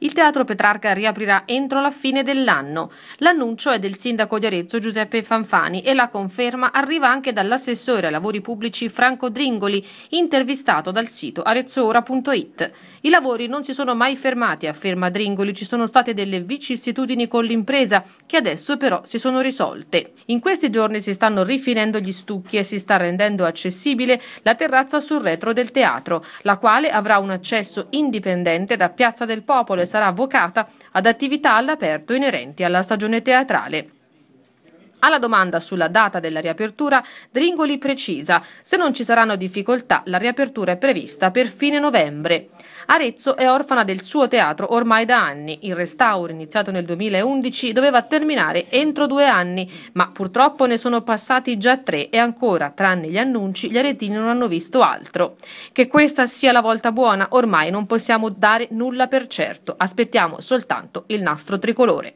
Il teatro Petrarca riaprirà entro la fine dell'anno. L'annuncio è del sindaco di Arezzo Giuseppe Fanfani e la conferma arriva anche dall'assessore ai lavori pubblici Franco Dringoli, intervistato dal sito arezzoora.it. I lavori non si sono mai fermati, afferma Dringoli, ci sono state delle vicissitudini con l'impresa che adesso però si sono risolte. In questi giorni si stanno rifinendo gli stucchi e si sta rendendo accessibile la terrazza sul retro del teatro, la quale avrà un accesso indipendente da Piazza del Popolo sarà vocata ad attività all'aperto inerenti alla stagione teatrale. Alla domanda sulla data della riapertura, Dringoli precisa, se non ci saranno difficoltà, la riapertura è prevista per fine novembre. Arezzo è orfana del suo teatro ormai da anni. Il restauro, iniziato nel 2011, doveva terminare entro due anni, ma purtroppo ne sono passati già tre e ancora, tranne gli annunci, gli aretini non hanno visto altro. Che questa sia la volta buona, ormai non possiamo dare nulla per certo. Aspettiamo soltanto il nastro tricolore.